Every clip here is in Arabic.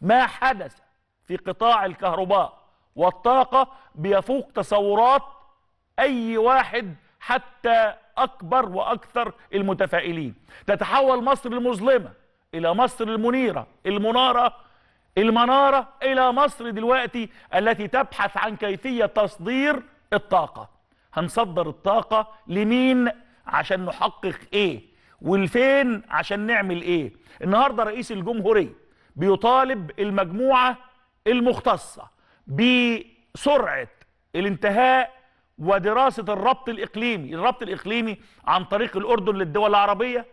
ما حدث في قطاع الكهرباء والطاقة بيفوق تصورات أي واحد حتى أكبر وأكثر المتفائلين تتحول مصر المظلمة إلى مصر المنيرة المنارة المنارة إلى مصر دلوقتي التي تبحث عن كيفية تصدير الطاقة هنصدر الطاقة لمين عشان نحقق إيه والفين عشان نعمل إيه النهاردة رئيس الجمهورية بيطالب المجموعة المختصة بسرعة الانتهاء ودراسة الربط الإقليمي الربط الإقليمي عن طريق الأردن للدول العربية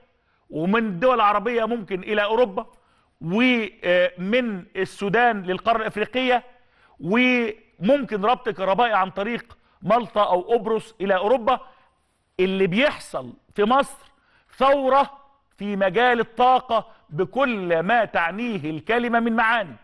ومن الدول العربية ممكن إلى أوروبا ومن السودان للقارة الأفريقية وممكن ربط كهربائي عن طريق مالطا أو قبرص إلى أوروبا اللي بيحصل في مصر ثورة في مجال الطاقة بكل ما تعنيه الكلمة من معاني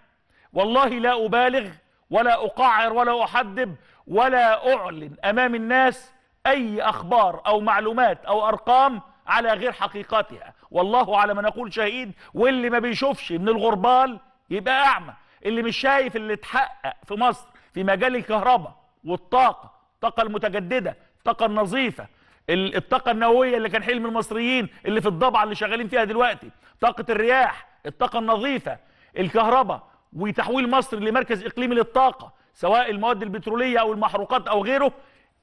والله لا أبالغ ولا أقعر ولا أحدب ولا أعلن أمام الناس أي أخبار أو معلومات أو أرقام على غير حقيقتها والله على ما نقول شهيد واللي ما بيشوفش من الغربال يبقى أعمى اللي مش شايف اللي اتحقق في مصر في مجال الكهرباء والطاقة الطاقة المتجددة الطاقة النظيفة الطاقه النوويه اللي كان حلم المصريين اللي في الضبعه اللي شغالين فيها دلوقتي طاقه الرياح الطاقه النظيفه الكهرباء وتحويل مصر لمركز اقليمي للطاقه سواء المواد البتروليه او المحروقات او غيره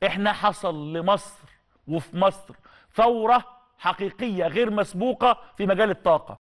احنا حصل لمصر وفي مصر ثوره حقيقيه غير مسبوقه في مجال الطاقه